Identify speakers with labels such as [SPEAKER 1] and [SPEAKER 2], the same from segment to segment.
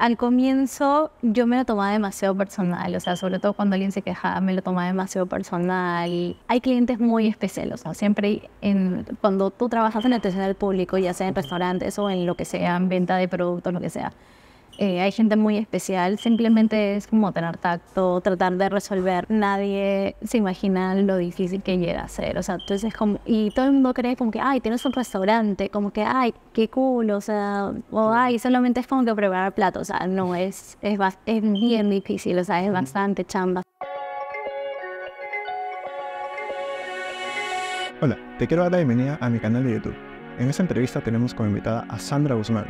[SPEAKER 1] al comienzo yo me lo tomaba demasiado personal, o sea, sobre todo cuando alguien se quejaba, me lo tomaba demasiado personal. Hay clientes muy especiales, o sea, siempre en, cuando tú trabajas en atención al público, ya sea en restaurantes o en lo que sea, en venta de productos, lo que sea, eh, hay gente muy especial, simplemente es como tener tacto, tratar de resolver. Nadie se imagina lo difícil que llega a ser. O sea, entonces como, y todo el mundo cree como que, ay, tienes un restaurante, como que, ay, qué cool, o sea, o ay, solamente es como que preparar platos, O sea, no, es, es, es bien difícil, o sea, es bastante chamba.
[SPEAKER 2] Hola, te quiero dar la bienvenida a mi canal de YouTube. En esta entrevista tenemos como invitada a Sandra Guzmán,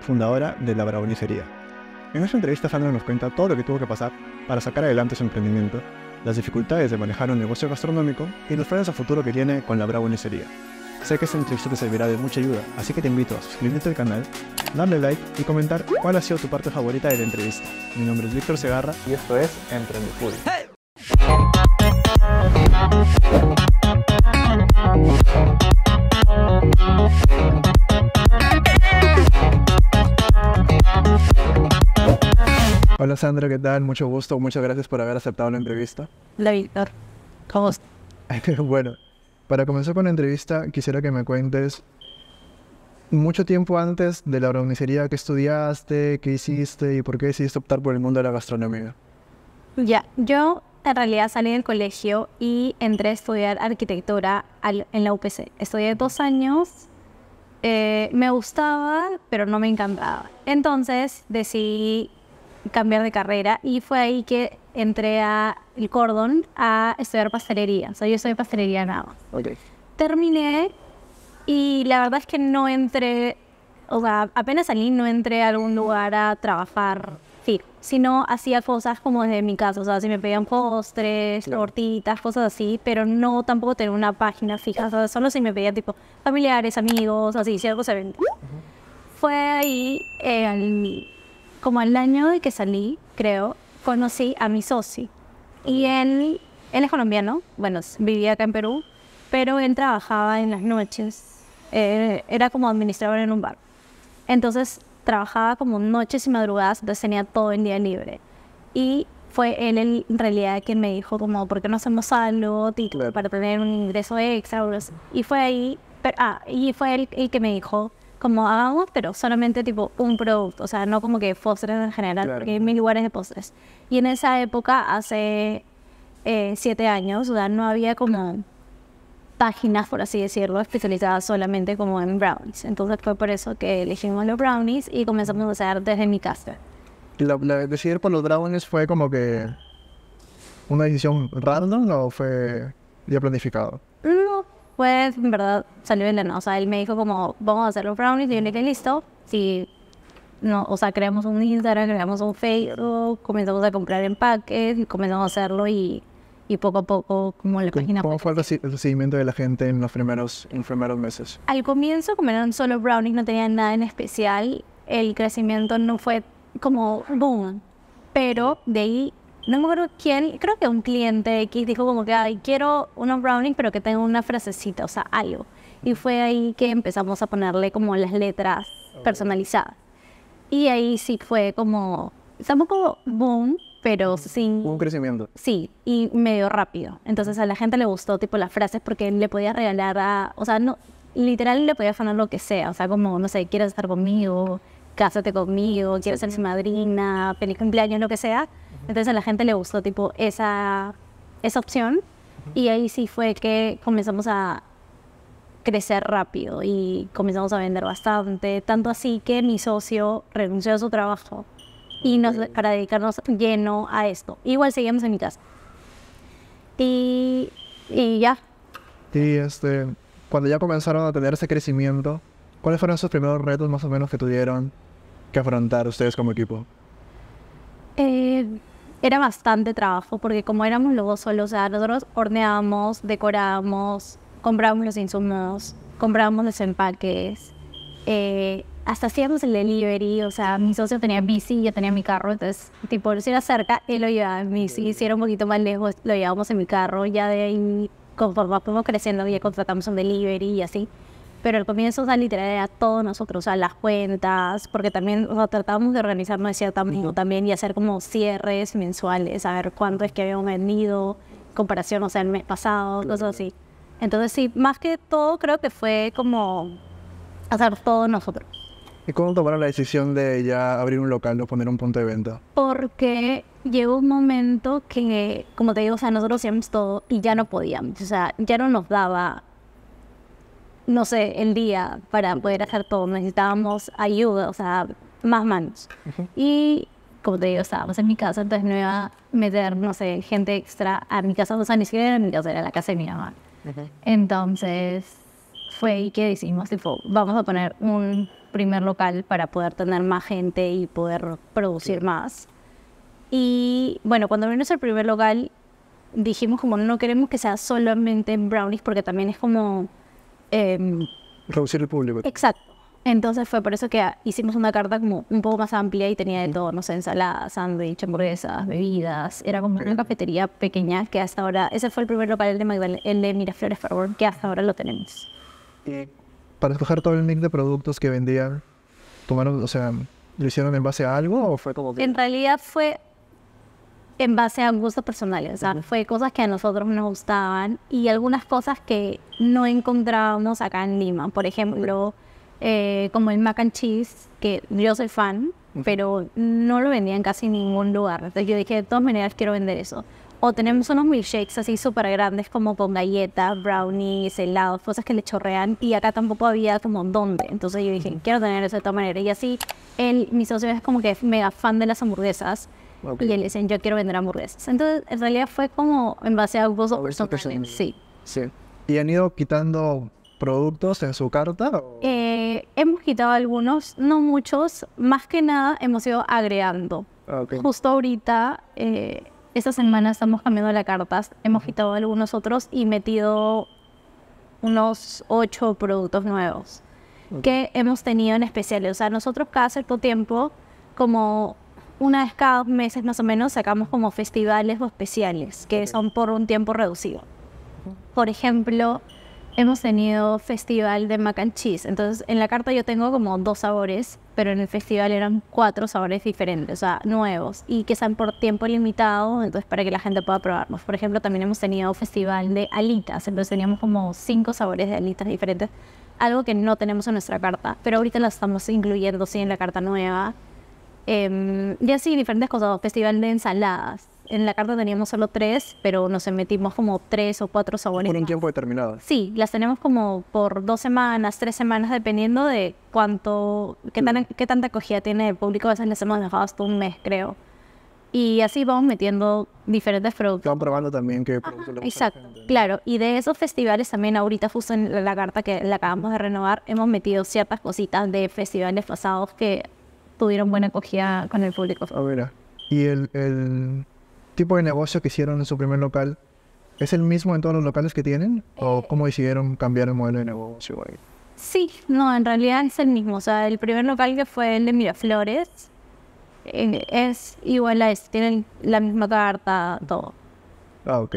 [SPEAKER 2] fundadora de la bravonicería. En esta entrevista Sandra nos cuenta todo lo que tuvo que pasar para sacar adelante su emprendimiento, las dificultades de manejar un negocio gastronómico y los planes a futuro que tiene con la bravonicería. Sé que esta entrevista te servirá de mucha ayuda, así que te invito a suscribirte al canal, darle like y comentar cuál ha sido tu parte favorita de la entrevista. Mi nombre es Víctor Segarra y esto es Emprendeful. Hola Sandra, ¿qué tal? Mucho gusto, muchas gracias por haber aceptado la entrevista. Hola Víctor, ¿cómo estás? bueno, para comenzar con la entrevista, quisiera que me cuentes mucho tiempo antes de la brownicería, que estudiaste? ¿Qué hiciste? ¿Y por qué decidiste optar por el mundo de la gastronomía?
[SPEAKER 1] Ya, yo en realidad salí del colegio y entré a estudiar arquitectura en la UPC. Estudié dos años, eh, me gustaba, pero no me encantaba. Entonces decidí cambiar de carrera y fue ahí que entré a el cordón a estudiar pastelería. O sea, yo soy pastelería nada Terminé y la verdad es que no entré, o sea, apenas salí no entré a algún lugar a trabajar sí sino hacía cosas como desde mi casa. O sea, si me pedían postres, tortitas, cosas así, pero no tampoco tener una página fija. O sea, solo si me pedían tipo familiares, amigos, así, si algo se vende Fue ahí eh, mi como al año de que salí, creo, conocí a mi socio. Y él, él es colombiano, bueno, vivía acá en Perú, pero él trabajaba en las noches, eh, era como administrador en un bar. Entonces trabajaba como noches y madrugadas, entonces tenía todo el día libre. Y fue él en realidad quien me dijo como, ¿por qué no hacemos algo claro. para tener un ingreso extra? Y fue ahí, ah, y fue él el que me dijo, como hagamos, pero solamente tipo un producto, o sea, no como que postres en general, porque hay mil lugares de postres. Y en esa época, hace eh, siete años, o no había como páginas, por así decirlo, especializadas solamente como en brownies. Entonces fue por eso que elegimos los brownies y comenzamos a hacer desde mi casa.
[SPEAKER 2] La, decidir por los brownies fue como que una decisión random o fue ya planificado?
[SPEAKER 1] pues en verdad salió de O sea, él me dijo como, vamos a hacer los brownies. Y yo le dije, listo. Si no, o sea, creamos un Instagram, creamos un Facebook, comenzamos a comprar empaques y comenzamos a hacerlo y, poco
[SPEAKER 2] a poco como la página. ¿Cómo fue el, seguimiento de la gente en los primeros, en los primeros meses?
[SPEAKER 1] Al comienzo, como eran solo brownies, no tenían nada en especial. El crecimiento no fue como boom. Pero de ahí no me acuerdo quién, creo que un cliente X dijo como que, ay, quiero unos brownies, pero que tenga una frasecita, o sea, algo. Y fue ahí que empezamos a ponerle como las letras personalizadas. Y ahí sí fue como, estamos como boom, pero sin... Un crecimiento. Sí, y medio rápido. Entonces a la gente le gustó tipo las frases porque le podía regalar a, o sea, no, literal le podía poner lo que sea, o sea, como, no sé, quieres estar conmigo, cásate conmigo, quieres ser mi madrina, feliz cumpleaños, lo que sea entonces a la gente le gustó tipo esa, esa opción y ahí sí fue que comenzamos a crecer rápido y comenzamos a vender bastante, tanto así que mi socio renunció a su trabajo y nos, para dedicarnos lleno a esto. Igual seguimos en mi casa. Y, ya.
[SPEAKER 2] Y este, cuando ya comenzaron a tener ese crecimiento, ¿cuáles fueron esos primeros retos más o menos que tuvieron que afrontar ustedes como equipo?
[SPEAKER 1] Eh, era bastante trabajo porque como éramos los dos solos, o sea, nosotros horneábamos, decorábamos, comprábamos los insumos, comprábamos los empaques, eh, hasta hacíamos el delivery, o sea, mi socio tenía bici, y yo tenía mi carro, entonces, tipo, si era cerca, él lo llevaba en bici, si era un poquito más lejos, lo llevábamos en mi carro, ya de ahí, como fuimos creciendo, ya contratamos un delivery y así pero al comienzo, o sea, literal era todo nosotros, o las cuentas, porque también, tratábamos de organizarnos de cierta también y hacer como cierres mensuales, saber cuánto es que habíamos vendido, comparación, o sea, el mes pasado, cosas así. Entonces, sí, más que todo, creo que fue como hacer todo nosotros.
[SPEAKER 2] ¿Y cómo tomaron la decisión de ya abrir un local, de poner un punto de venta?
[SPEAKER 1] Porque llegó un momento que, como te digo, o sea, nosotros hacíamos todo y ya no podíamos, o sea, ya no nos daba no sé, el día para poder hacer todo. Necesitábamos ayuda, o sea, más manos. Y como te digo, estábamos en mi casa, entonces no iba a meter, no sé, gente extra a mi casa, o sea, ni siquiera era era la casa de mi mamá. Entonces fue ahí que decimos, tipo, vamos a poner un primer local para poder tener más gente y poder producir más. Y bueno, cuando vino el primer local, dijimos como no queremos que sea solamente en brownies porque también es como Em,
[SPEAKER 2] Reducir el público.
[SPEAKER 1] Exacto. Entonces fue por eso que hicimos una carta como un poco más amplia y tenía de todo, no sé, ensaladas, sándwich, hamburguesas, bebidas. Era como una cafetería pequeña que hasta ahora, ese fue el primer local de, el de Miraflores Forward, que hasta ahora lo tenemos.
[SPEAKER 2] para escoger todo el mix de productos que vendían, tomaron, o sea, ¿lo hicieron en base a algo o fue como En
[SPEAKER 1] realidad fue en base a gustos personales. O sea, fue cosas que a nosotros nos gustaban y algunas cosas que no encontrábamos acá en Lima. Por ejemplo, eh, como el mac and cheese, que yo soy fan, pero no lo vendía en casi ningún lugar. Entonces yo dije, de todas maneras quiero vender eso. O tenemos unos milkshakes así súper grandes como con galletas, brownies, helados, cosas que le chorrean y acá tampoco había como dónde. Entonces yo dije, quiero tener eso de todas maneras. Y así él, mi socio es como que mega fan de las hamburguesas y le dicen, yo quiero vender hamburguesas. Entonces, en realidad fue como en base a
[SPEAKER 2] Sí. sí. ¿Y han ido quitando productos en su carta?
[SPEAKER 1] Eh, hemos quitado algunos, no muchos. Más que nada, hemos ido agregando.
[SPEAKER 2] Ah, Justo
[SPEAKER 1] ahorita, eh, esta semana estamos cambiando la carta. Hemos quitado algunos otros y metido unos ocho productos nuevos que hemos tenido en especial. O sea, nosotros cada cierto tiempo, como una vez cada meses más o menos sacamos como festivales o especiales que son por un tiempo reducido. Por ejemplo, hemos tenido festival de mac and cheese. Entonces, en la carta yo tengo como dos sabores, pero en el festival eran cuatro sabores diferentes, o sea, nuevos, y que están por tiempo limitado, entonces para que la gente pueda probarlos. Por ejemplo, también hemos tenido festival de alitas, entonces teníamos como cinco sabores de alitas diferentes, algo que no tenemos en nuestra carta, pero ahorita la estamos incluyendo sí en la carta nueva. Em, y así, diferentes cosas. Festival de ensaladas. En la carta teníamos solo tres, pero nos metimos como tres o cuatro sabores. ¿Por
[SPEAKER 2] un tiempo determinado?
[SPEAKER 1] Sí, las tenemos como por dos semanas, tres semanas, dependiendo de cuánto, qué, mm. tanta acogida tiene el público. A veces les hemos dejado hasta un mes, creo. Y así vamos metiendo diferentes productos.
[SPEAKER 2] probando también qué
[SPEAKER 1] Exacto, claro. Y de esos festivales también ahorita justo en la carta que la acabamos de renovar, hemos metido ciertas cositas de festivales pasados que tuvieron buena acogida con el público.
[SPEAKER 2] Ah, y el, tipo de negocio que hicieron en su primer local, ¿es el mismo en todos los locales que tienen? ¿O eh, cómo decidieron cambiar el modelo de negocio?
[SPEAKER 1] Sí, no, en realidad es el mismo. O sea, el primer local que fue el de Miraflores eh, es igual a este, tienen la misma carta, todo.
[SPEAKER 2] Ah, ok.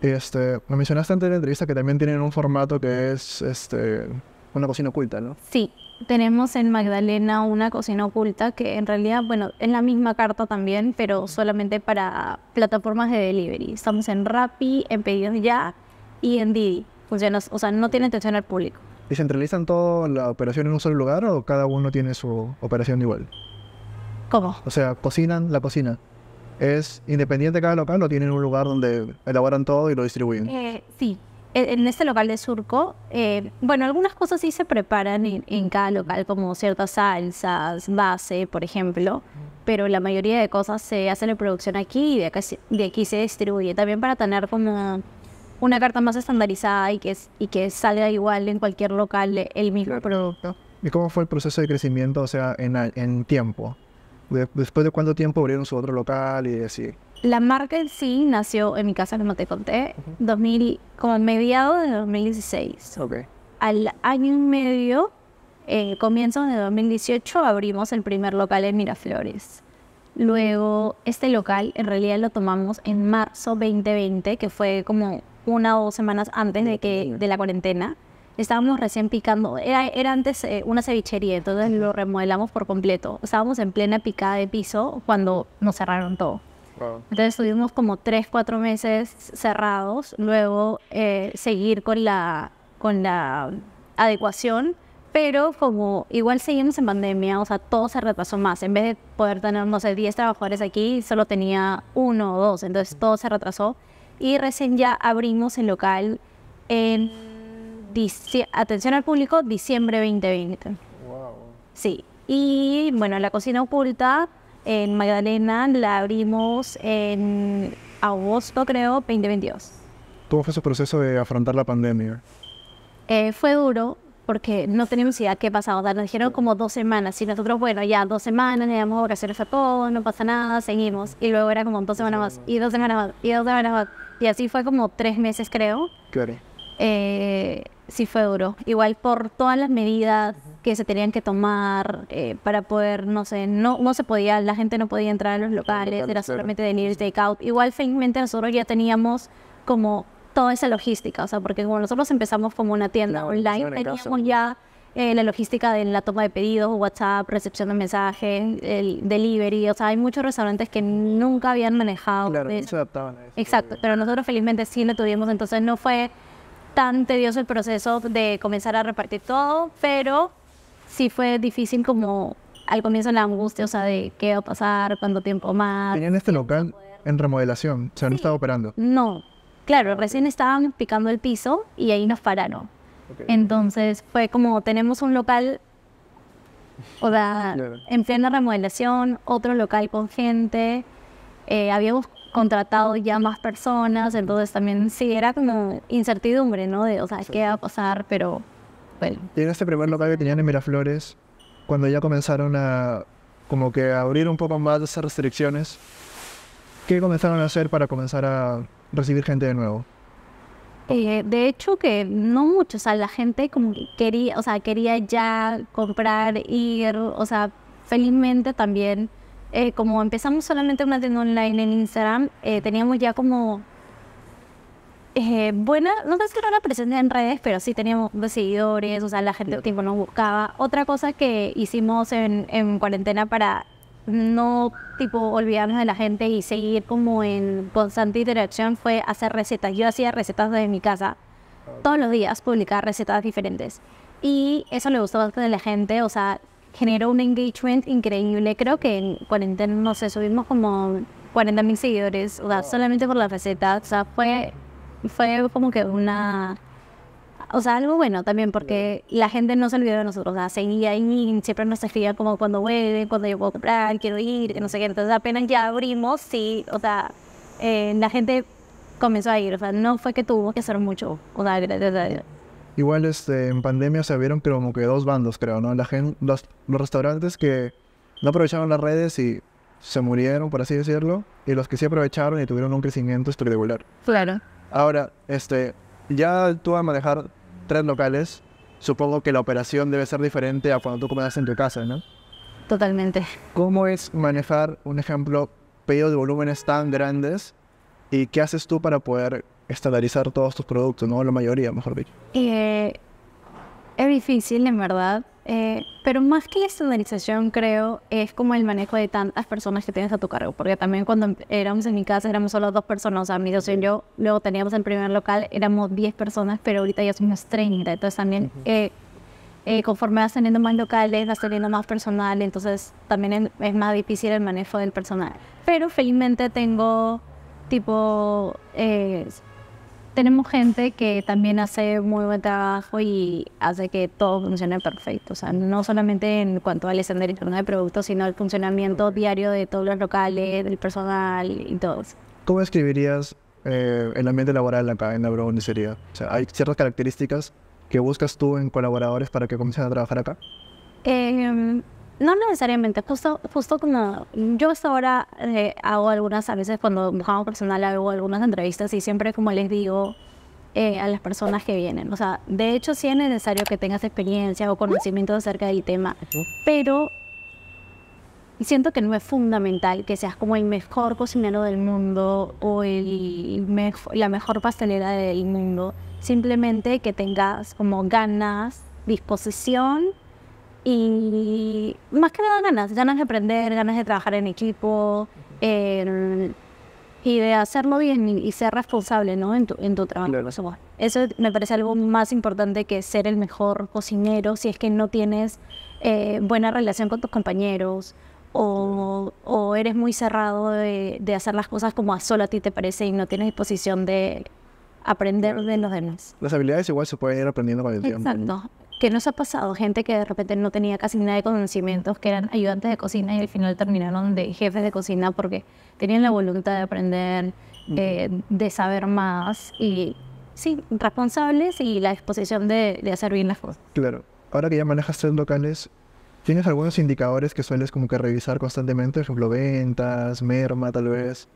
[SPEAKER 2] Este, me mencionaste antes de la entrevista que también tienen un formato que es este, una cocina oculta, ¿no?
[SPEAKER 1] Sí, tenemos en Magdalena una cocina oculta que en realidad, bueno, es la misma carta también, pero solamente para plataformas de delivery. Estamos en Rappi, en Pedidos Ya y en Didi. Pues o sea, no tiene atención al público.
[SPEAKER 2] ¿Y centralizan toda la operación en un solo lugar o cada uno tiene su operación igual? ¿Cómo? O sea, cocinan la cocina. ¿Es independiente cada local o tienen un lugar donde elaboran todo y lo distribuyen?
[SPEAKER 1] Eh, sí, en este local de surco, eh, bueno, algunas cosas sí se preparan en, cada local, como ciertas salsas, base, por ejemplo, pero la mayoría de cosas se hacen en producción aquí y de, aquí se distribuye. También para tener como una carta más estandarizada y que, y que salga igual en cualquier local el mismo
[SPEAKER 2] producto. ¿Y cómo fue el proceso de crecimiento, o sea, en, en tiempo? ¿Después de cuánto tiempo abrieron su otro local y así?
[SPEAKER 1] la marca en sí nació en mi casa, como te conté, como en mediados de 2016. Al año y medio, en eh, comienzos de 2018, abrimos el primer local en Miraflores. Luego, este local en realidad lo tomamos en marzo 2020, que fue como una o dos semanas antes de, que, de la cuarentena. Estábamos recién picando, era, antes eh, una cevichería, entonces lo remodelamos por completo. Estábamos en plena picada de piso cuando nos cerraron todo. Entonces estuvimos como tres, cuatro meses cerrados, luego eh, seguir con la, con la adecuación, pero como igual seguimos en pandemia, o sea, todo se retrasó más. En vez de poder tener, no sé, 10 trabajadores aquí, solo tenía uno o dos, entonces todo se retrasó. Y recién ya abrimos el local en atención al público diciembre 2020. Wow. Sí. Y bueno, la cocina oculta en Magdalena la abrimos en agosto, creo, 2022.
[SPEAKER 2] ¿Cómo fue su proceso de afrontar la pandemia?
[SPEAKER 1] Eh, fue duro porque no teníamos idea qué pasaba. nos dijeron como dos semanas y nosotros, bueno, ya dos semanas, le damos vacaciones a todos, no pasa nada, seguimos. Y luego era como dos semanas más, y dos semanas más, y dos semanas más. Y así fue como tres meses, creo. Claro. Eh, sí fue duro. Igual por todas las medidas que se tenían que tomar eh, para poder, no sé, no, no se podía, la gente no podía entrar a los locales, era solamente venir take takeout. Igual felizmente nosotros ya teníamos como toda esa logística, o sea, porque como nosotros empezamos como una tienda online, teníamos ya eh, la logística de la toma de pedidos, WhatsApp, recepción de mensajes, el delivery, o sea, hay muchos restaurantes que nunca habían manejado. Claro, se adaptaban a eso. Exacto, pero nosotros felizmente sí lo tuvimos, entonces no fue tan tedioso el proceso de comenzar a repartir todo, pero sí fue difícil como al comienzo la angustia, o sea, de qué va a pasar, cuánto tiempo más. ¿Tenían
[SPEAKER 2] este local en remodelación? O sea, no operando.
[SPEAKER 1] No, claro, recién estaban picando el piso y ahí nos pararon. Entonces fue como tenemos un local o sea, en plena remodelación, otro local con gente. Eh, habíamos contratado ya más personas, entonces también sí, era como incertidumbre, ¿no? De, o sea, ¿qué va a pasar? Pero,
[SPEAKER 2] bueno. en este primer local que tenían en Miraflores, cuando ya comenzaron a, como que a abrir un poco más esas restricciones, ¿qué comenzaron a hacer para comenzar a recibir gente de nuevo?
[SPEAKER 1] Eh, de hecho que no mucho, o sea, la gente como que quería, o sea, quería ya comprar, ir, o sea, felizmente también eh, como empezamos solamente una tienda online en Instagram, eh, teníamos ya como eh, buena, no sé si no la presencia en redes, pero sí teníamos seguidores, o sea, la gente tipo, nos buscaba. Otra cosa que hicimos en, cuarentena para no tipo olvidarnos de la gente y seguir como en constante interacción fue hacer recetas. Yo hacía recetas desde mi casa todos los días, publicaba recetas diferentes. Y eso le gustó bastante a la gente, o sea, generó un engagement increíble. Creo que en cuarentena, no sé, subimos como 40 mil seguidores, o sea, solamente por la faceta. O sea, fue, fue como que una. O sea, algo bueno también, porque la gente no se olvidó de nosotros. O sea, seguía ahí, siempre nos escribía como cuando vuelve, cuando yo puedo comprar, quiero ir, no sé qué. Entonces, apenas ya abrimos, sí, o sea, eh, la gente comenzó a ir. O sea, no fue que tuvo que hacer mucho. O sea, gracias
[SPEAKER 2] Igual este, en pandemia se vieron como que dos bandos, creo, ¿no? La gente, los, restaurantes que no aprovecharon las redes y se murieron, por así decirlo, y los que sí aprovecharon y tuvieron un crecimiento espectacular. Claro. Ahora, este, ya tú vas a manejar tres locales, supongo que la operación debe ser diferente a cuando tú comes en tu casa, ¿no? Totalmente. ¿Cómo es manejar, un ejemplo, pedido de volúmenes tan grandes y qué haces tú para poder estandarizar todos tus productos, ¿no? La mayoría, mejor dicho.
[SPEAKER 1] Eh, es difícil, en verdad. Eh, pero más que la estandarización, creo, es como el manejo de tantas personas que tienes a tu cargo. Porque también cuando éramos en mi casa éramos solo dos personas, o sea, mi socio y yo. Luego teníamos el primer local, éramos 10 personas, pero ahorita ya somos 30. Entonces también, eh, conforme vas teniendo más locales, vas teniendo más personal, entonces también es más difícil el manejo del personal. Pero felizmente tengo tipo tenemos gente que también hace muy buen trabajo y hace que todo funcione perfecto. O sea, no solamente en cuanto al escenario interno de productos, sino el funcionamiento diario de todos los locales, del personal y todo
[SPEAKER 2] ¿Cómo describirías eh, el ambiente laboral acá en la broncería? O sea, ¿hay ciertas características que buscas tú en colaboradores para que comiencen a trabajar acá?
[SPEAKER 1] Em, no necesariamente, justo, justo como yo hasta ahora eh, hago algunas, a veces cuando buscamos personal hago algunas entrevistas y siempre como les digo eh, a las personas que vienen, o sea, de hecho sí es necesario que tengas experiencia o conocimiento acerca del tema, pero siento que no es fundamental que seas como el mejor cocinero del mundo o el la mejor pastelera del mundo, simplemente que tengas como ganas, disposición y más que nada ganas, ganas de aprender, ganas de trabajar en equipo y de hacerlo bien y, ser responsable ¿no? en, tu, en tu trabajo. Eso me parece algo más importante que ser el mejor cocinero si es que no tienes eh, buena relación con tus compañeros o, o eres muy cerrado de, de, hacer las cosas como a solo a ti te parece y no tienes disposición de aprender de los demás.
[SPEAKER 2] Las habilidades igual se pueden ir aprendiendo con el tiempo. Exacto.
[SPEAKER 1] ¿Qué nos ha pasado? Gente que de repente no tenía casi nada de conocimientos, que eran ayudantes de cocina y al final terminaron de jefes de cocina porque tenían la voluntad de aprender, eh, de saber más y sí, responsables y la disposición de, hacer bien las cosas.
[SPEAKER 2] Claro. Ahora que ya manejas tres locales, ¿Tienes algunos indicadores que sueles como que revisar constantemente? Por ejemplo, ventas, merma, tal vez.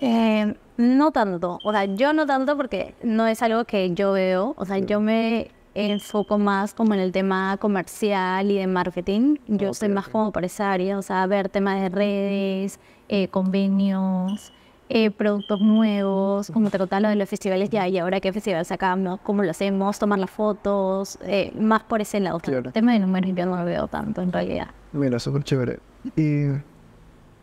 [SPEAKER 1] Eh, no tanto. O sea, yo no tanto porque no es algo que yo veo. O sea, yo me enfoco más como en el tema comercial y de marketing. Yo soy más como empresaria, o sea, ver temas de redes, eh, convenios, eh, productos nuevos, como tratar lo de los festivales ya y ahora qué festivales sacamos, cómo lo hacemos, tomar las fotos, eh, más por ese lado. El tema de números yo no lo veo tanto en realidad.
[SPEAKER 2] Mira, súper chévere. Y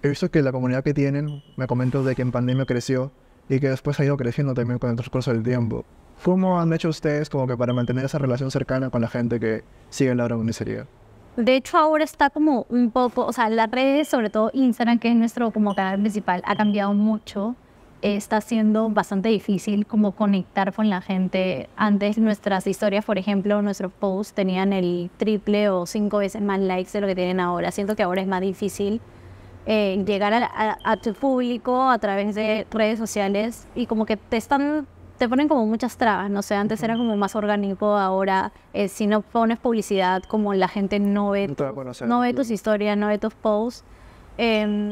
[SPEAKER 2] he visto que la comunidad que tienen, me comento de que en pandemia creció y que después ha ido creciendo también con el transcurso del tiempo. ¿Cómo han hecho ustedes como que para mantener esa relación cercana con la gente que sigue la organización?
[SPEAKER 1] De hecho, ahora está como un poco, o sea, las redes, sobre todo Instagram, que es nuestro como canal principal, ha cambiado mucho. está siendo bastante difícil como conectar con la gente. Antes nuestras historias, por ejemplo, nuestros posts tenían el triple o cinco veces más likes de lo que tienen ahora. Siento que ahora es más difícil eh, llegar a, a tu público a través de redes sociales y como que te están te ponen como muchas trabas, no sé, antes era como más orgánico, ahora eh, si no pones publicidad, como la gente no ve, no, ve tus historias, no ve tus posts. Em,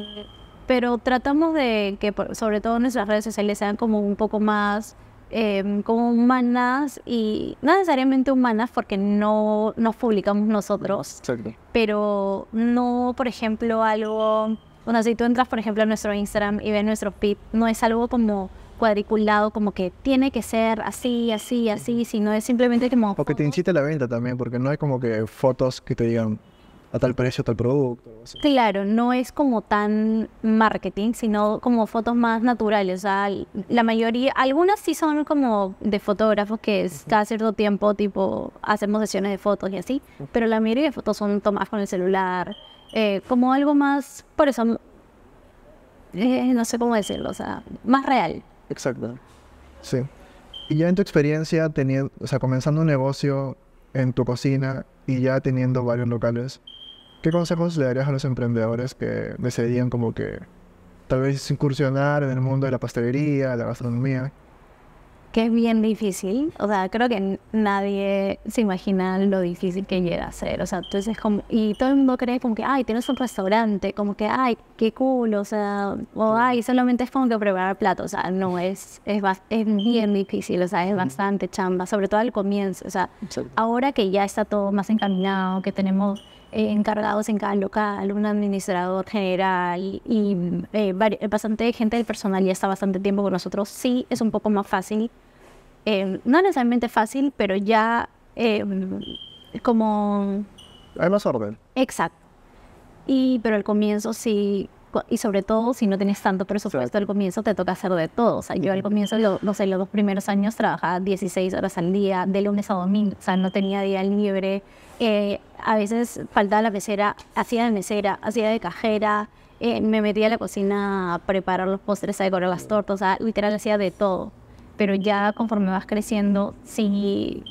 [SPEAKER 1] pero tratamos de que, sobre todo nuestras redes sociales, sean como un poco más em, como humanas y no necesariamente humanas porque no nos publicamos nosotros, Exacto. pero no, por ejemplo, algo, una si tú entras, por ejemplo, a nuestro Instagram y ves nuestro feed, no es algo como cuadriculado, como que tiene que ser así, así, así, si no es simplemente como...
[SPEAKER 2] O que te incite la venta también, porque no hay como que fotos que te digan a tal precio, tal producto.
[SPEAKER 1] Claro, no es como tan marketing, sino como fotos más naturales. O sea, la mayoría, algunas sí son como de fotógrafos que cada cierto tiempo, tipo, hacemos sesiones de fotos y así, pero la mayoría de fotos son tomadas con el celular, eh, como algo más, por eso, eh, no sé cómo decirlo, o sea, más real.
[SPEAKER 2] Exacto. Sí. Y ya en tu experiencia, teniendo, o sea, comenzando un negocio en tu cocina y ya teniendo varios locales, ¿qué consejos le darías a los emprendedores que decidían como que tal vez incursionar en el mundo de la pastelería, de la gastronomía?
[SPEAKER 1] que es bien difícil. O sea, creo que nadie se imagina lo difícil que llega a ser. O sea, entonces como, y todo el mundo cree como que, ay, tienes un restaurante, como que, ay, qué cool, o sea, o ay, solamente es como que preparar platos, O sea, no, es, es, es bien difícil, o sea, es bastante chamba, sobre todo al comienzo. O sea, ahora que ya está todo más encaminado, que tenemos eh, encargados en cada local, un administrador general y, eh, bastante gente del personal ya está bastante tiempo con nosotros, sí es un poco más fácil Em, no necesariamente fácil, pero ya em, como... Hay más orden. Exacto. Y, pero al comienzo sí, y sobre todo si no tienes tanto presupuesto al comienzo, te toca hacer de todo. O sea, yo al comienzo, no sé, los dos primeros años trabajaba 16 horas al día, de lunes a domingo, o sea, no tenía día libre. Eh, a veces faltaba la mesera, hacía de mesera, hacía de cajera, eh, me metía a la cocina a preparar los postres, a decorar las tortas, o sea, literal hacía de todo pero ya conforme vas creciendo, sí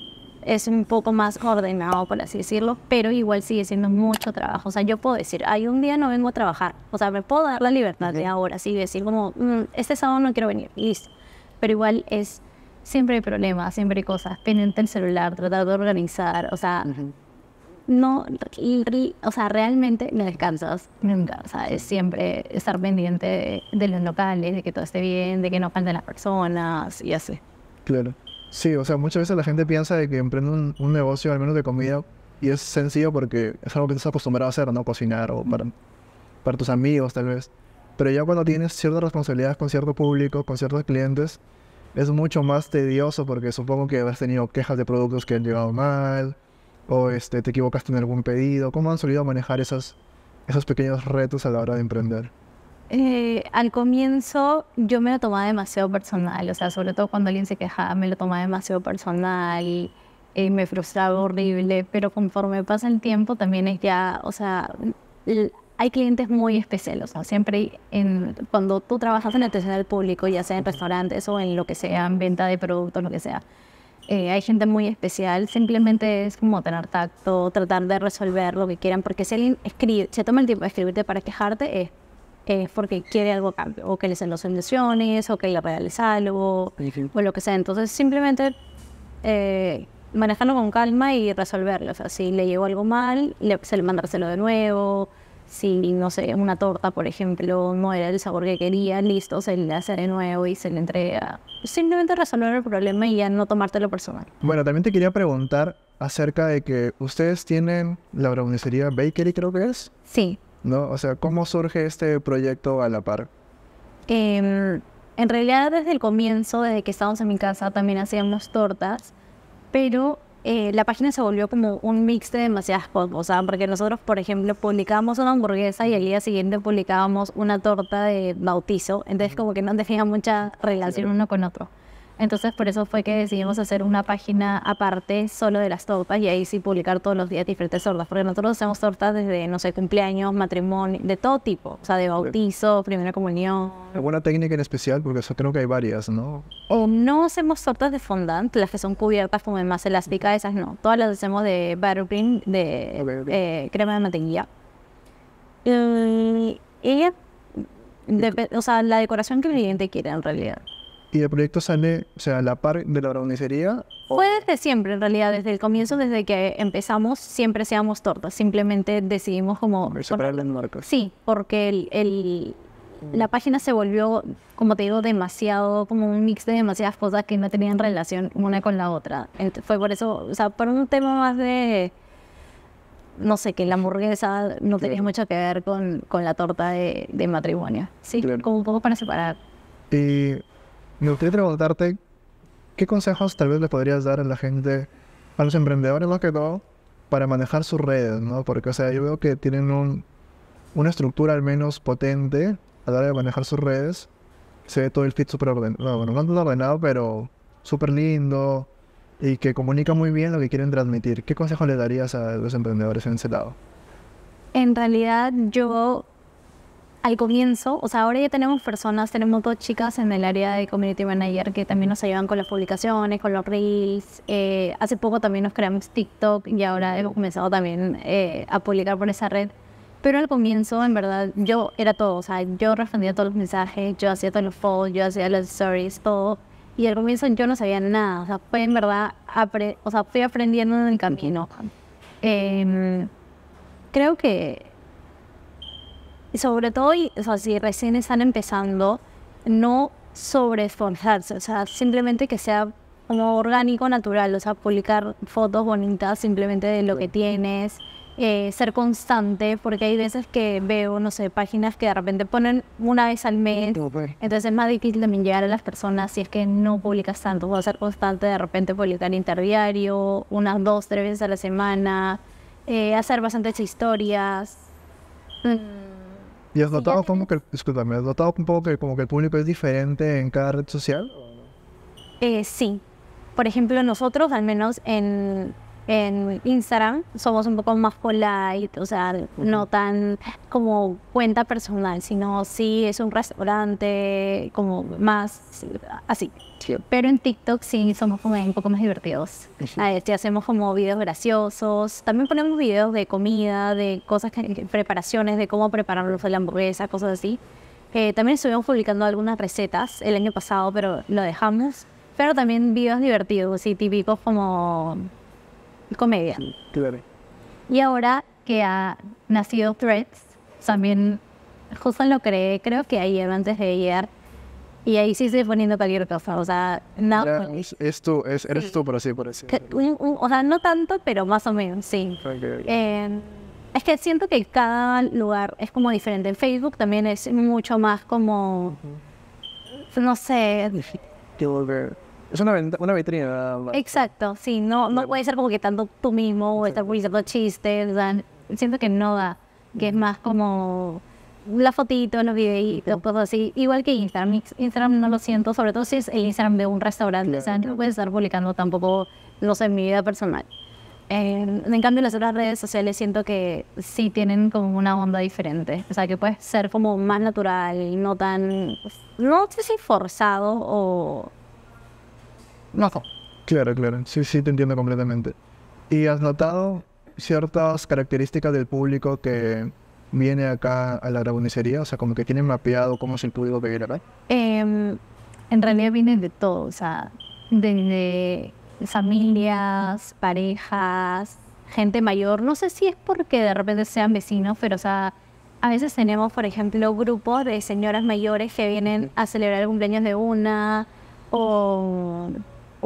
[SPEAKER 1] es un poco más ordenado, por así decirlo, pero igual sigue siendo mucho trabajo. O sea, yo puedo decir, hay un día no vengo a trabajar. O sea, me puedo dar la libertad de ahora, sí, decir como, mm, este sábado no quiero venir, listo. Pero igual es, siempre hay problemas, siempre hay cosas, pendiente el celular, tratar de organizar, o sea, no, o sea, realmente no descansas nunca. O sea, es siempre estar pendiente de, los locales, de que todo esté bien, de que no falten las personas y así.
[SPEAKER 2] Claro. Sí, o sea, muchas veces la gente piensa de que emprende un, negocio, al menos de comida, y es sencillo porque es algo que estás acostumbrado a hacer, ¿no? Cocinar o para, para tus amigos, tal vez. Pero ya cuando tienes ciertas responsabilidades con cierto público, con ciertos clientes, es mucho más tedioso porque supongo que has tenido quejas de productos que han llegado mal, o este, te equivocaste en algún pedido? ¿Cómo han solido manejar esos esos pequeños retos a la hora de emprender?
[SPEAKER 1] Eh, al comienzo yo me lo tomaba demasiado personal, o sea, sobre todo cuando alguien se quejaba, me lo tomaba demasiado personal, Y eh, me frustraba horrible, pero conforme pasa el tiempo también es ya, o sea, hay clientes muy especiales, siempre en, cuando tú trabajas en atención al público, ya sea en restaurantes o en lo que sea, en venta de productos, lo que sea, eh, hay gente muy especial, simplemente es como tener tacto, tratar de resolver lo que quieran, porque si alguien escribe, se toma el tiempo de escribirte para quejarte, es, porque quiere algo a cambio, o que le hacen las soluciones, o que le regales algo, o lo que sea. Entonces, simplemente eh, manejarlo con calma y resolverlo. O sea, si le llegó algo mal, se le mandárselo de nuevo si, no sé, una torta, por ejemplo, no era el sabor que quería, listo, se le hace de nuevo y se le entrega. Simplemente resolver el problema y ya no tomártelo personal.
[SPEAKER 2] Bueno, también te quería preguntar acerca de que ustedes tienen la brownicería Bakery, creo que es. Sí. ¿No? O sea, ¿cómo surge este proyecto a la par?
[SPEAKER 1] Em, en realidad, desde el comienzo, desde que estábamos en mi casa, también hacíamos tortas, pero eh, la página se volvió como un mix de demasiadas cosas, porque nosotros, por ejemplo, publicábamos una hamburguesa y al día siguiente publicábamos una torta de bautizo, entonces como que no tenía mucha relación uno con otro. Entonces por eso fue que decidimos hacer una página aparte solo de las tortas y ahí sí publicar todos los días diferentes tortas, porque nosotros hacemos tortas desde, no sé, cumpleaños, matrimonio, de todo tipo, o sea, de bautizo, primera comunión.
[SPEAKER 2] ¿Alguna técnica en especial? Porque eso creo que hay varias, ¿no?
[SPEAKER 1] O eh, no hacemos tortas de fondant, las que son cubiertas como de más elástica, esas no, todas las hacemos de buttercream, de eh, crema de mantequilla. Eh, y ella, o sea, la decoración que el cliente quiere en realidad.
[SPEAKER 2] ¿Y el proyecto sale, o sea, a la par de la bravonicería
[SPEAKER 1] Fue desde siempre, en realidad, desde el comienzo, desde que empezamos, siempre seamos tortas. Simplemente decidimos como... separarla en marcas. Sí, porque el, la página se volvió, como te digo, demasiado, como un mix de demasiadas cosas que no tenían relación una con la otra. fue por eso, o sea, por un tema más de no sé, que la hamburguesa no tenía mucho que ver con, la torta de, matrimonio. Sí, como un poco para separar.
[SPEAKER 2] Y me gustaría preguntarte, ¿qué consejos tal vez le podrías dar a la gente, a los emprendedores lo que todo, para manejar sus redes, ¿no? Porque, o sea, yo veo que tienen una estructura al menos potente a la hora de manejar sus redes. Se ve todo el feed súper ordenado, bueno, no tan ordenado, pero súper lindo y que comunica muy bien lo que quieren transmitir. ¿Qué consejo le darías a los emprendedores en ese lado?
[SPEAKER 1] En realidad, yo al comienzo, o sea, ahora ya tenemos personas, tenemos dos chicas en el área de Community Manager que también nos ayudan con las publicaciones, con los reels. Eh, hace poco también nos creamos TikTok y ahora hemos comenzado también eh, a publicar por esa red. Pero al comienzo, en verdad, yo era todo, o sea, yo respondía todos los mensajes, yo hacía todos los follows, yo hacía los stories, todo. Y al comienzo yo no sabía nada, o sea, fue en verdad, o sea, fui aprendiendo en el camino. Em, creo que y sobre todo, y, o sea, si recién están empezando, no sobreesforzarse, o sea, simplemente que sea como orgánico, natural, o sea, publicar fotos bonitas simplemente de lo que tienes, eh, ser constante, porque hay veces que veo, no sé, páginas que de repente ponen una vez al mes, pues. entonces es más difícil también llegar a las personas si es que no publicas tanto, o ser constante, de repente publicar interdiario, unas dos, tres veces a la semana, eh, hacer bastantes historias. Mm.
[SPEAKER 2] ¿Y has notado como que, un poco como que el público es diferente en cada red social?
[SPEAKER 1] Eh, sí. Por ejemplo, nosotros, al menos en, en Instagram somos un poco más polite, o sea, no tan como cuenta personal, sino sí es un restaurante, como más así. Pero en TikTok sí somos como un poco más divertidos. Ah, este, hacemos como videos graciosos. También ponemos videos de comida, de cosas, que, preparaciones, de cómo prepararlos de la hamburguesa, cosas así. Eh, también estuvimos publicando algunas recetas el año pasado, pero lo dejamos. Pero también videos divertidos y típicos como comedia. Y ahora que ha nacido Threads, también justo lo creé, creo que ayer antes de ayer, y ahí sí estoy poniendo cualquier cosa, o sea, no.
[SPEAKER 2] Esto es, esto por así, por así.
[SPEAKER 1] o sea, no tanto, pero más o menos, sí. Em, es que siento que cada lugar es como diferente. En Facebook también es mucho más como, no sé,
[SPEAKER 2] es una, una vitrina.
[SPEAKER 1] Exacto, sí, no, no puede ser como que tanto tú mismo o estar publicando chistes, siento que no da, que es más como la fotito, los videitos, cosas así, igual que Instagram. Instagram no lo siento, sobre todo si es el Instagram de un restaurante, o sea, no puedes estar publicando tampoco, no sé, mi vida personal. Eh, en cambio, las otras redes sociales siento que sí tienen como una onda diferente. O sea, que puede ser como más natural, no tan, no sé si forzado o
[SPEAKER 2] Claro, claro. Sí, sí, te entiendo completamente. ¿Y has notado ciertas características del público que viene acá a la grabunicería, O sea, como que tienen mapeado cómo es el público que viene acá.
[SPEAKER 1] Em, en realidad vienen de todo, o sea, desde familias, parejas, gente mayor. No sé si es porque de repente sean vecinos, pero o sea, a veces tenemos, por ejemplo, grupos de señoras mayores que vienen a celebrar cumpleaños de una o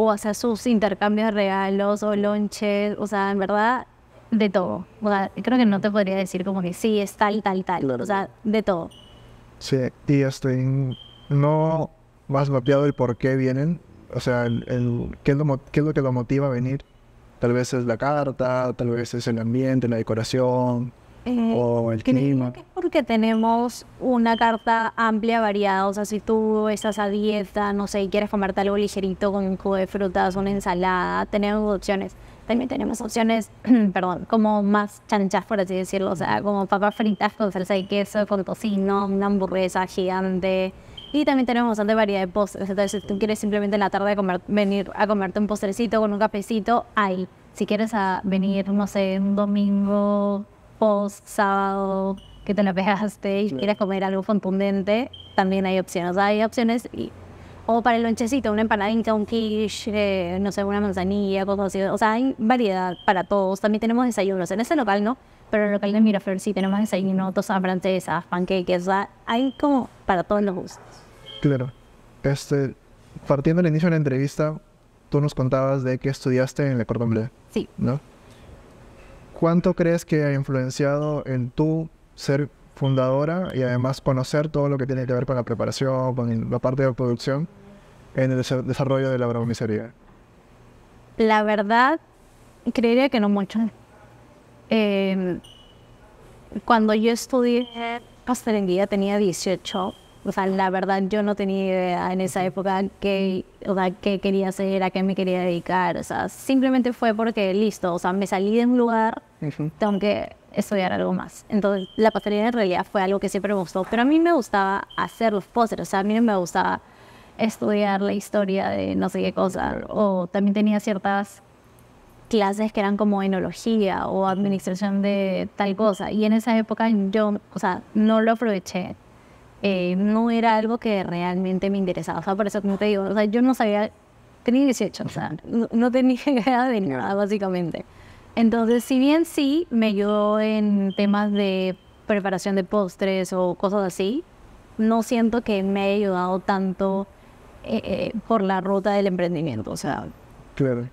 [SPEAKER 1] o hacer sus intercambios de regalos o lonches, o sea, en verdad, de todo. creo que no te podría decir como que sí, es tal, tal, tal, o sea, de todo.
[SPEAKER 2] Sí, y estoy, no más mapeado el por qué vienen, o sea, el, qué, es lo, qué es lo que lo motiva a venir. Tal vez es la carta, tal vez es el ambiente, la decoración,
[SPEAKER 1] eh, o el clima. porque tenemos una carta amplia, variada. O sea, si tú estás a dieta, no sé, y quieres comerte algo ligerito con un jugo de frutas, una ensalada, tenemos opciones. También tenemos opciones, perdón, como más chanchas, por así decirlo. O sea, como papas fritas con salsa y queso, con tocino, una hamburguesa gigante. Y también tenemos bastante variedad de postres. Entonces, si tú quieres simplemente en la tarde venir a comerte un postrecito con un cafecito, ahí. Si quieres a ah, venir, no sé, un domingo post sábado que te pegaste y quieres comer algo contundente, también hay opciones. hay opciones o para el lonchecito, una empanadita, un quiche, no sé, una manzanilla, cosas así. O sea, hay variedad para todos. También tenemos desayunos. En ese local no, pero en el local de Miraflores sí tenemos desayunos, tostadas francesas, panqueques. O sea, hay como para todos los gustos.
[SPEAKER 2] Claro. Este, partiendo del inicio de la entrevista, tú nos contabas de que estudiaste en la Cordon Sí. ¿No? ¿cuánto crees que ha influenciado en tu ser fundadora y además conocer todo lo que tiene que ver con la preparación, con la parte de producción, en el desarrollo de la bromisería?
[SPEAKER 1] La verdad, creería que no mucho. Em, cuando yo estudié eh, pastelería tenía 18 o sea, la verdad yo no tenía idea en esa época qué, o sea, quería hacer, a qué me quería dedicar, o sea, simplemente fue porque listo, o sea, me salí de un lugar, tengo que estudiar algo más. Entonces, la pastelería en realidad fue algo que siempre me gustó, pero a mí me gustaba hacer los postres, o sea, a mí no me gustaba estudiar la historia de no sé qué cosa, o también tenía ciertas clases que eran como enología o administración de tal cosa. Y en esa época yo, o sea, no lo aproveché eh, no era algo que realmente me interesaba. O sea, por eso no te digo, o sea, yo no sabía, tenía 18, o sea, no, tenía idea de nada, básicamente. Entonces, si bien sí me ayudó en temas de preparación de postres o cosas así, no siento que me haya ayudado tanto eh, eh, por la ruta del emprendimiento, o sea.
[SPEAKER 2] Claro.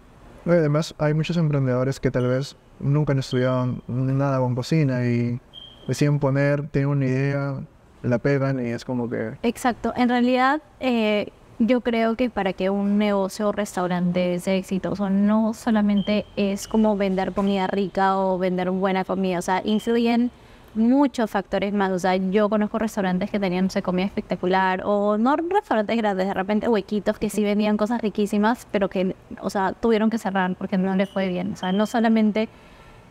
[SPEAKER 2] además, hay muchos emprendedores que tal vez nunca han estudiado nada con cocina y deciden poner, tienen una idea, la pegan y es como que...
[SPEAKER 1] Exacto, en realidad eh, yo creo que para que un negocio o restaurante sea exitoso no solamente es como vender comida rica o vender buena comida, o sea, influyen muchos factores más, o sea, yo conozco restaurantes que tenían, su comida espectacular o no restaurantes grandes, de repente huequitos que sí vendían cosas riquísimas, pero que, o sea, tuvieron que cerrar porque no les fue bien, o sea, no solamente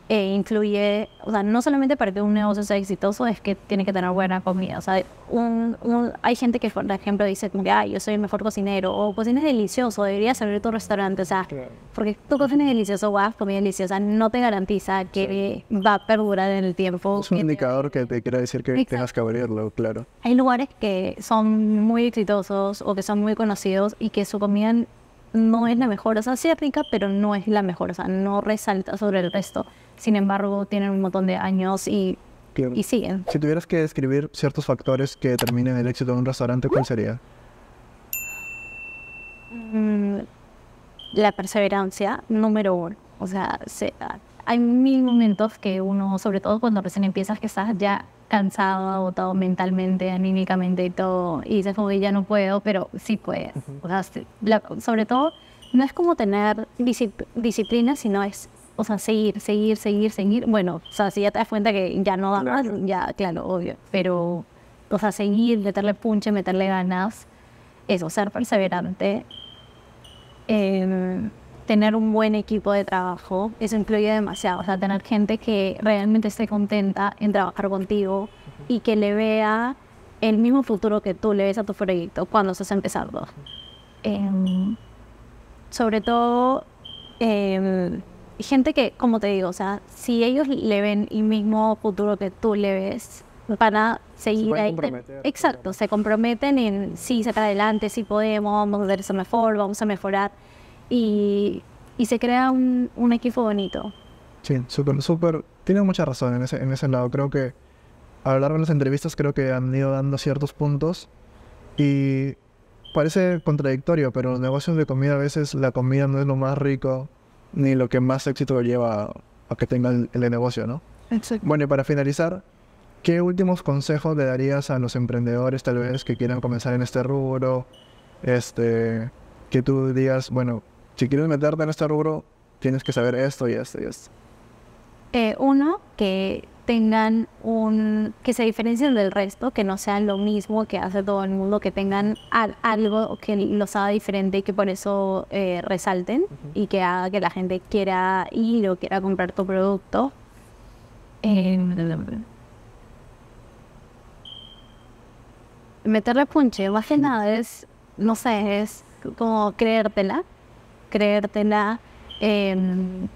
[SPEAKER 1] e incluye, o sea, no solamente para que un negocio sea exitoso es que tiene que tener buena comida, o sea, un, hay gente que, por ejemplo, dice, yo soy el mejor cocinero, o cocinas pues delicioso, deberías abrir tu restaurante, o sea, porque tú cocinas delicioso, guau comida deliciosa, no te garantiza que va a perdurar en el tiempo. Es un
[SPEAKER 2] indicador que te quiere decir que tengas que abrirlo, claro.
[SPEAKER 1] Hay lugares que son muy exitosos o que son muy conocidos y que su comida no es la mejor, o sea, es rica, pero no es la mejor, o sea, no resalta sobre el resto. Sin embargo, tienen un montón de años y, y siguen.
[SPEAKER 2] Si tuvieras que describir ciertos factores que determinen el éxito de un restaurante, ¿cuál sería?
[SPEAKER 1] Mm, la perseverancia, número uno. O sea, se, hay mil momentos que uno, sobre todo cuando recién empiezas, que estás ya cansado, agotado mentalmente, anímicamente y todo, y dices, oye, ya no puedo, pero sí puedes. o sea, sobre todo, no es como tener disciplina, sino es, o sea, seguir, seguir, seguir, seguir. Bueno, o sea, si ya te das cuenta que ya no da más, ya, claro, obvio, pero, o sea, seguir, meterle punche, meterle ganas, eso, ser perseverante. Em, tener un buen equipo de trabajo, eso incluye demasiado, o sea, tener gente que realmente esté contenta en trabajar contigo y que le vea el mismo futuro que tú le ves a tu proyecto cuando estás empezando. Eh, sobre todo, em, gente que, como te digo, o sea, si ellos le ven el mismo futuro que tú le ves, a seguir se ahí. Exacto, se comprometen en sí, sacar adelante, sí podemos, vamos a hacer eso mejor, vamos a mejorar y, se crea un, equipo bonito.
[SPEAKER 2] Sí, súper, súper. Tiene mucha razón en ese, en ese lado. Creo que al hablar largo de las entrevistas creo que han ido dando ciertos puntos y parece contradictorio, pero en los negocios de comida a veces la comida no es lo más rico ni lo que más éxito lleva a que tenga el, negocio, ¿no? Exacto. Bueno, y para finalizar, ¿qué últimos consejos le darías a los emprendedores tal vez que quieran comenzar en este rubro? Este, que tú digas, bueno, si quieres meterte en este rubro, tienes que saber esto y esto y esto.
[SPEAKER 1] Eh, uno, que tengan un, que se diferencien del resto, que no sean lo mismo que hace todo el mundo, que tengan algo que los haga diferente y que por eso eh, resalten y que haga que la gente quiera ir o quiera comprar tu producto. Em, meterle punche, más que nada es, no sé, es como creértela creértela em,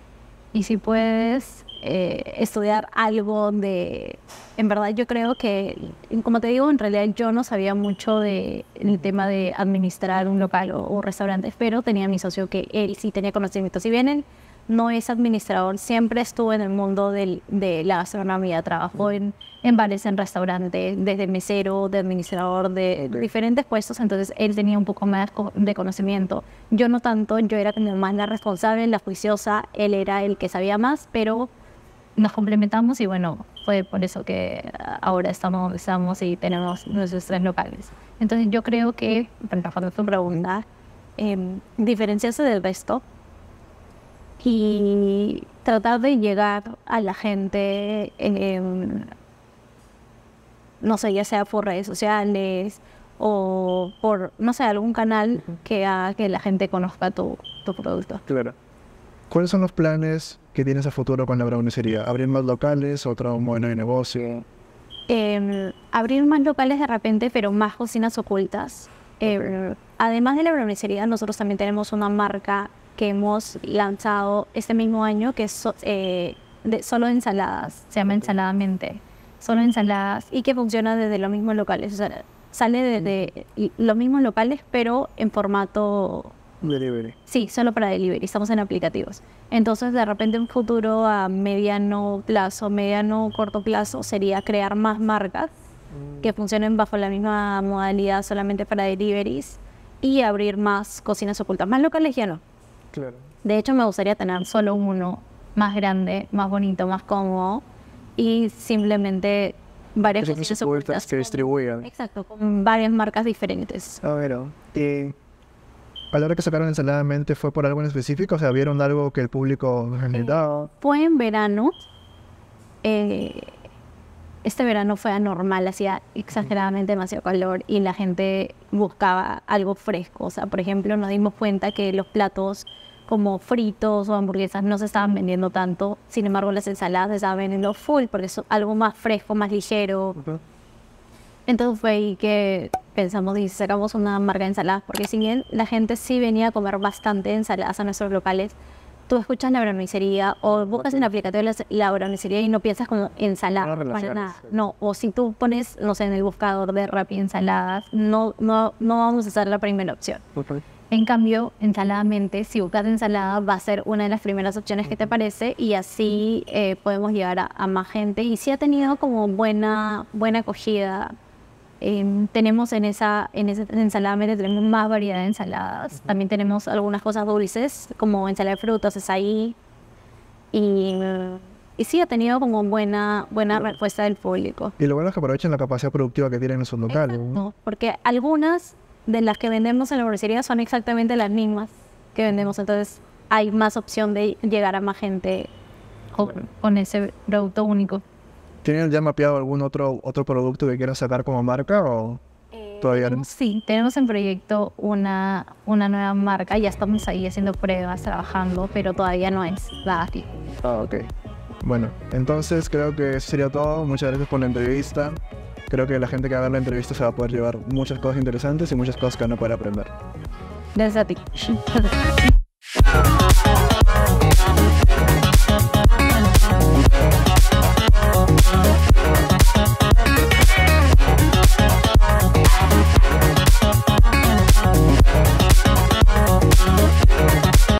[SPEAKER 1] y si puedes eh, estudiar algo de... En verdad yo creo que, como te digo, en realidad yo no sabía mucho del tema de administrar un local o, restaurante, pero tenía mi socio que él sí tenía conocimiento. Si vienen no es administrador, siempre estuve en el mundo de la gastronomía, trabajó en, en bares, en restaurantes, desde mesero, de administrador, de diferentes puestos, entonces él tenía un poco más de conocimiento. Yo no tanto, yo era más la responsable, la juiciosa, él era el que sabía más, pero nos complementamos y bueno, fue por eso que ahora estamos, estamos y tenemos nuestros tres locales. Entonces yo creo que, para responder tu pregunta, em, diferenciarse del resto, y tratar de llegar a la gente, no sé, ya sea por redes sociales o por, no sé, algún canal que haga que la gente conozca tu,
[SPEAKER 2] producto. Claro. ¿Cuáles son los planes que tienes a futuro con la brownicería? ¿Abrir más locales, otro modelo de negocio?
[SPEAKER 1] Em, abrir más locales de repente, pero más cocinas ocultas. Em, además de la brownicería, nosotros también tenemos una marca que hemos lanzado este mismo año, que es eh, solo ensaladas, se llama ensaladamente solo ensaladas, y que funciona desde los mismos locales, o sea, sale desde los mismos locales, pero en formato... Delivery. Sí, solo para delivery, estamos en aplicativos. Entonces, de repente, un futuro, a mediano plazo, mediano, corto plazo, sería crear más marcas mm. que funcionen bajo la misma modalidad solamente para deliveries y abrir más cocinas ocultas, más locales ya no, de hecho, me gustaría tener solo uno más grande, más bonito, más cómodo y simplemente varias cosas
[SPEAKER 2] que distribuyan.
[SPEAKER 1] Exacto, con varias marcas diferentes.
[SPEAKER 2] A ver, oh, y a la hora que sacaron Ensaladamente fue por algo en específico, o sea, vieron algo que el público necesitaba. Eh,
[SPEAKER 1] fue en verano. Eh, este verano fue anormal, hacía exageradamente demasiado calor y la gente buscaba algo fresco. O sea, por ejemplo, nos dimos cuenta que los platos como fritos o hamburguesas no se estaban vendiendo tanto, sin embargo las ensaladas se estaban vendiendo full porque es algo más fresco, más ligero. Entonces fue ahí que pensamos y sacamos una marca de ensaladas, porque si bien la gente sí venía a comer bastante ensaladas a nuestros locales, tú escuchas la bronicería o buscas en el aplicativo la, la y no piensas como ensalada para nada. No, o si tú pones, no sé, en el buscador de y ensaladas, no, no, no vamos a ser la primera opción. En cambio, ensaladamente, si buscas ensalada, va a ser una de las primeras opciones que te aparece y así eh, podemos llegar a, más gente. Y si ha tenido como buena, buena acogida Em, tenemos en esa, en esa ensalada tenemos más variedad de ensaladas. También tenemos algunas cosas dulces, como ensalada de frutas, es ahí. Y, y sí, ha tenido como buena, buena respuesta del público.
[SPEAKER 2] Y lo bueno es que aprovechen la capacidad productiva que tienen en su locales. ¿no?
[SPEAKER 1] porque algunas de las que vendemos en la hamburguesería son exactamente las mismas que vendemos. Entonces hay más opción de llegar a más gente con ese producto
[SPEAKER 2] único. ¿Tienen ya mapeado algún otro, otro producto que quieran sacar como marca o eh, todavía no?
[SPEAKER 1] Sí, tenemos en proyecto una, una nueva marca, ya estamos ahí haciendo pruebas, trabajando, pero todavía no es la AFI.
[SPEAKER 2] Ah, ok. Bueno, entonces creo que eso sería todo. Muchas gracias por la entrevista. Creo que la gente que va a ver la entrevista se va a poder llevar muchas cosas interesantes y muchas cosas que no puede aprender.
[SPEAKER 1] Gracias a ti. Uh-huh.